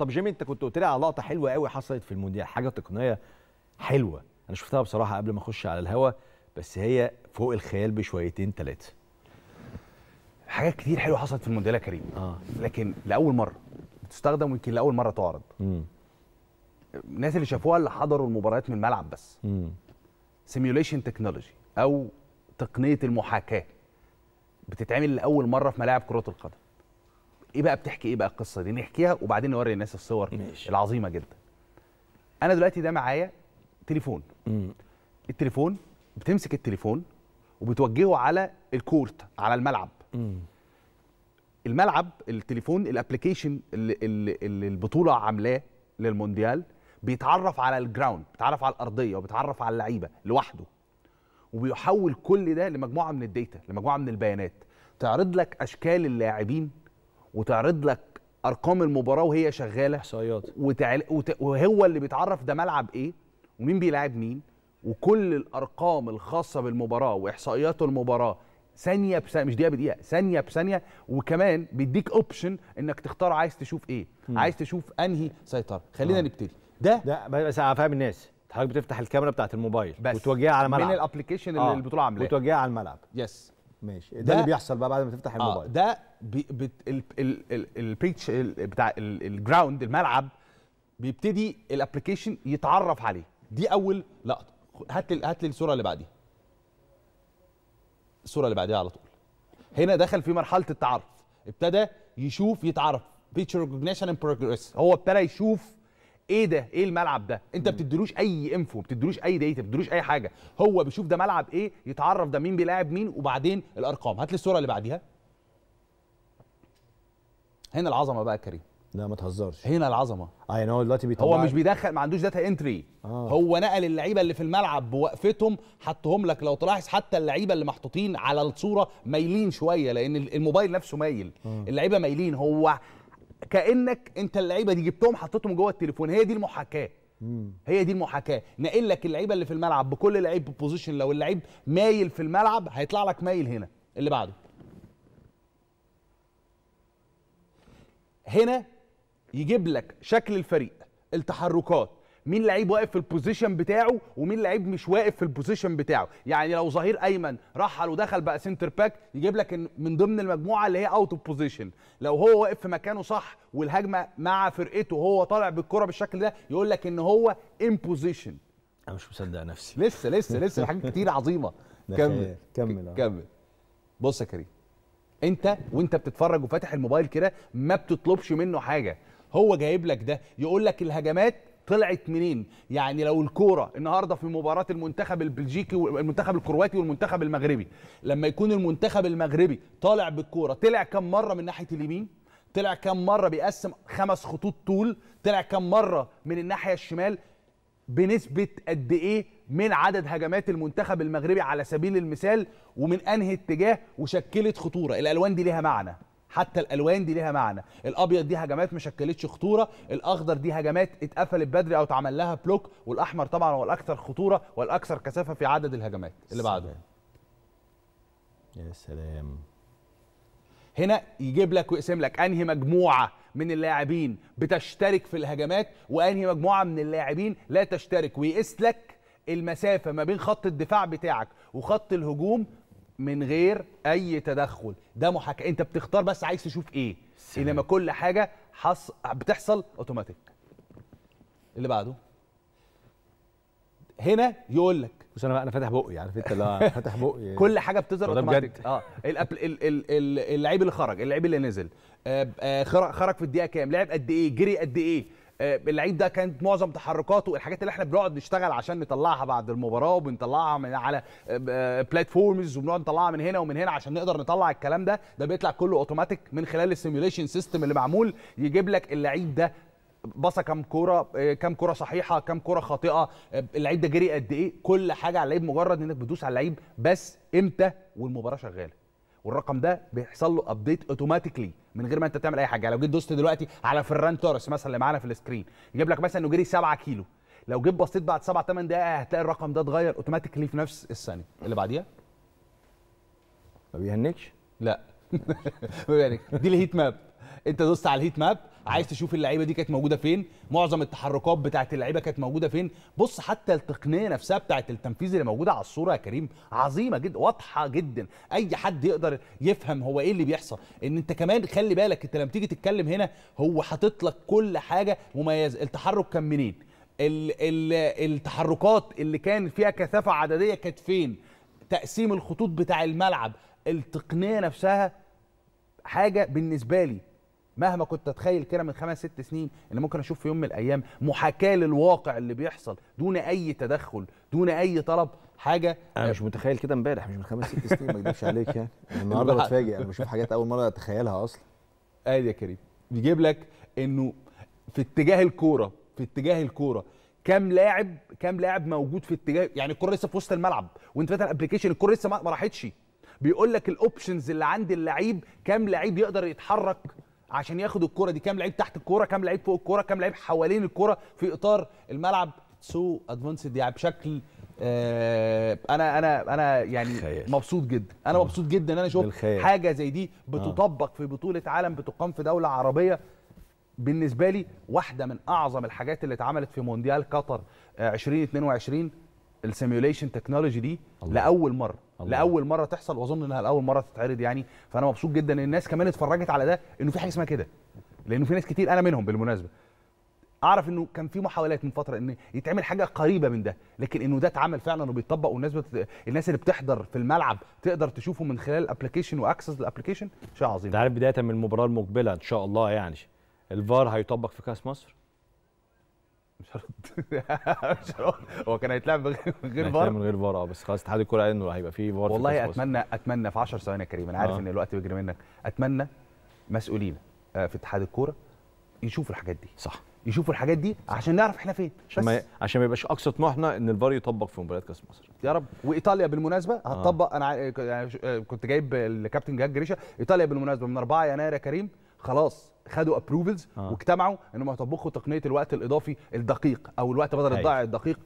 طب جيمي انت كنت قلت لي على لقطه حلوه قوي حصلت في المونديال حاجه تقنيه حلوه انا شفتها بصراحه قبل ما اخش على الهوا بس هي فوق الخيال بشويتين ثلاثه حاجات كتير حلوه حصلت في المونديال يا كريم آه. لكن لاول مره بتستخدم ويمكن لاول مره تعرض مم. الناس اللي شافوها اللي حضروا المباريات من الملعب بس سيميوليشن تكنولوجي او تقنيه المحاكاه بتتعمل لاول مره في ملاعب كره القدم ايه بقى بتحكي ايه بقى القصه دي نحكيها وبعدين نوري الناس الصور ماشي. العظيمه جدا انا دلوقتي ده معايا تليفون مم. التليفون بتمسك التليفون وبتوجهه على الكورت على الملعب مم. الملعب التليفون الابلكيشن اللي, اللي البطوله عاملاه للمونديال بيتعرف على الجراوند بيتعرف على الارضيه وبيتعرف على اللعيبه لوحده وبيحول كل ده لمجموعه من الداتا لمجموعه من البيانات تعرض لك اشكال اللاعبين وتعرض لك ارقام المباراه وهي شغاله احصائيات وتعل... وت... وهو اللي بيتعرف ده ملعب ايه ومين بيلعب مين وكل الارقام الخاصه بالمباراه واحصائيات المباراه ثانيه بثانيه مش دقيقه بدقيقه ثانيه بثانيه وكمان بيديك اوبشن انك تختار عايز تشوف ايه مم. عايز تشوف انهي سيطره خلينا آه. نبتدي ده ده بس افهم الناس حضرتك بتفتح الكاميرا بتاعت الموبايل بس وتوجهها على الملعب من الابلكيشن اللي آه. البطوله عاملاه وتوجهها على الملعب يس ماشي ده, ده اللي بيحصل بقى بعد ما تفتح آه، الموبايل آه ده البيتش بتاع الجراوند الملعب بيبتدي الابلكيشن يتعرف عليه دي اول لقطه هات لي هات لي الصوره اللي بعديها الصوره اللي بعديها على طول هنا دخل في مرحله التعرف ابتدى يشوف يتعرف بيتش ريكوجنيشن اند بروجريس هو ابتدى يشوف ايه ده ايه الملعب ده انت ما بتديلوش اي انفو ما بتديلوش اي داتا ما بتديلوش اي حاجه هو بيشوف ده ملعب ايه يتعرف ده مين بيلاعب مين وبعدين الارقام هات لي الصوره اللي بعديها هنا العظمه بقى كريم لا ما تهزرش هنا العظمه اه يعني هو دلوقتي بيطلع هو مش بيدخل ما عندوش داتا انتري آه. هو نقل اللعيبه اللي في الملعب بوقفتهم حطهم لك لو تلاحظ حتى اللعيبه اللي محطوطين على الصوره مايلين شويه لان الموبايل نفسه مايل آه. اللعيبه مايلين هو كانك انت اللعيبه دي جبتهم حطيتهم جوه التليفون هي دي المحاكاه هي دي المحاكاه ناقل لك اللعيبه اللي في الملعب بكل لعيب بوزيشن لو اللعيب مايل في الملعب هيطلع لك مايل هنا اللي بعده هنا يجيب لك شكل الفريق التحركات مين لعيب واقف في البوزيشن بتاعه ومين لعيب مش واقف في البوزيشن بتاعه يعني لو ظهير ايمن رحل ودخل بقى سنتر باك يجيب لك من ضمن المجموعه اللي هي اوت اوف بوزيشن لو هو واقف في مكانه صح والهجمه مع فرقته وهو طالع بالكره بالشكل ده يقول لك ان هو ان بوزيشن انا مش مصدق نفسي لسه لسه لسه حاجات كتير عظيمه كمل كمل آه. كمل بص يا كريم انت وانت بتتفرج وفاتح الموبايل كده ما بتطلبش منه حاجه هو جايب لك ده يقول لك الهجمات طلعت منين يعني لو الكوره النهارده في مباراه المنتخب البلجيكي والمنتخب الكرواتي والمنتخب المغربي لما يكون المنتخب المغربي طالع بالكوره طلع كم مره من ناحيه اليمين طلع كم مره بيقسم خمس خطوط طول طلع كم مره من الناحيه الشمال بنسبه قد ايه من عدد هجمات المنتخب المغربي على سبيل المثال ومن انهي اتجاه وشكلت خطوره الالوان دي ليها معنى حتى الالوان دي ليها معنى الابيض دي هجمات ما شكلتش خطوره الاخضر دي هجمات اتقفلت بدري او اتعمل لها بلوك والاحمر طبعا هو الاكثر خطوره والاكثر كثافه في عدد الهجمات اللي بعده يا سلام هنا يجيب لك ويقسم لك انهي مجموعه من اللاعبين بتشترك في الهجمات وانهي مجموعه من اللاعبين لا تشترك ويقيس لك المسافه ما بين خط الدفاع بتاعك وخط الهجوم من غير اي تدخل ده محاكاه انت بتختار بس عايز تشوف ايه سلام. انما كل حاجه حص... بتحصل اوتوماتيك اللي بعده هنا يقول لك بص انا انا فاتح بقي عارف انت لا فاتح بقي كل حاجه بتظهر اوتوماتيك اه اللعيب اللي خرج اللعيب اللي نزل آه, آه، خرج في الدقيقه كام لعب قد ايه جري قد ايه آه، اللعيب ده كانت معظم تحركاته الحاجات اللي احنا بنقعد نشتغل عشان نطلعها بعد المباراه وبنطلعها من على آه، بلاتفورمز آه، وبنقعد نطلعها من هنا ومن هنا عشان نقدر نطلع الكلام ده ده بيطلع كله اوتوماتيك من خلال السيميوليشن سيستم اللي معمول يجيب لك اللعيب ده بص كام كوره كام كوره صحيحه كام كوره خاطئه اللعيب ده جري قد ايه كل حاجه على اللعيب مجرد انك بتدوس على اللعيب بس امتى والمباراه شغاله والرقم ده بيحصل له ابديت اوتوماتيكلي من غير ما انت تعمل اي حاجه يعني لو جيت دوست دلوقتي على فران توريس مثلا اللي معانا في السكرين يجيب لك مثلا انه جري 7 كيلو لو جيت بصيت بعد 7 8 دقائق هتلاقي الرقم ده اتغير اوتوماتيكلي في نفس الثانيه اللي بعديها ما بيهنكش لا يعني دي الهيت ماب انت دوست على الهيت ماب عايز تشوف اللعيبه دي كانت موجوده فين معظم التحركات بتاعت اللعيبه كانت موجوده فين بص حتى التقنيه نفسها بتاعت التنفيذ اللي موجوده على الصوره يا كريم عظيمه جدا واضحه جدا اي حد يقدر يفهم هو ايه اللي بيحصل ان انت كمان خلي بالك انت لما تيجي تتكلم هنا هو حاطط لك كل حاجه مميزه التحرك كان منين ال ال التحركات اللي كان فيها كثافه عدديه كانت فين تقسيم الخطوط بتاع الملعب التقنيه نفسها حاجه بالنسبه لي مهما كنت اتخيل كده من خمس ست سنين ان ممكن اشوف في يوم من الايام محاكاه للواقع اللي بيحصل دون اي تدخل دون اي طلب حاجه انا مش آه. متخيل كده امبارح مش من خمس ست سنين ما اكذبش عليك يعني النهارده بتفاجئ انا بشوف حاجات اول مره اتخيلها اصلا ادي يا كريم بيجيب لك انه في اتجاه الكوره في اتجاه الكوره كام لاعب كام لاعب موجود في اتجاه يعني الكوره لسه في وسط الملعب وانت فاتح الابلكيشن الكوره لسه ما راحتش بيقول لك الاوبشنز اللي عند اللعيب كام لعيب يقدر يتحرك عشان ياخد الكرة دي كام لعيب تحت الكرة كام لعيب فوق الكرة كام لعيب حوالين الكرة في اطار الملعب سو ادفانسد يعني بشكل آه انا انا انا يعني خيال. مبسوط جدا انا آه. مبسوط جدا ان انا شفت حاجه زي دي آه. بتطبق في بطوله عالم بتقام في دوله عربيه بالنسبه لي واحده من اعظم الحاجات اللي اتعملت في مونديال قطر 2022 السيميوليشن تكنولوجي دي الله. لاول مره الله. لاول مره تحصل واظن انها لاول مره تتعرض يعني فانا مبسوط جدا ان الناس كمان اتفرجت على ده انه في حاجه اسمها كده لانه في ناس كتير انا منهم بالمناسبه اعرف انه كان في محاولات من فتره ان يتعمل حاجه قريبه من ده لكن انه ده اتعمل فعلا وبيتطبق والناس بت... الناس اللي بتحضر في الملعب تقدر تشوفه من خلال الابلكيشن واكسس الابلكيشن شيء عظيم ده عارف بدايه من المباراه المقبله ان شاء الله يعني الفار هيطبق في كاس مصر مش هرد مش هرد هو كان هيتلعب من غير فار من غير فار اه بس خلاص اتحاد الكوره قال انه هيبقى فيه فار والله اتمنى اتمنى في 10 ثواني يا كريم انا عارف آه. ان الوقت بيجري منك اتمنى مسؤولين آه، في اتحاد الكوره يشوفوا الحاجات دي صح يشوفوا الحاجات دي عشان نعرف احنا فين عشان ما عشان ما يبقاش اقصى طموحنا ان الفار يطبق في مباريات كاس مصر يا رب وايطاليا بالمناسبه هتطبق آه. انا يعني آه، كنت جايب الكابتن جهاد جريشه ايطاليا بالمناسبه من 4 يناير يا كريم خلاص خدوا ابروفلز آه. واجتمعوا انهم هيطبقوا تقنيه الوقت الاضافي الدقيق او الوقت بدل الضائع الدقيق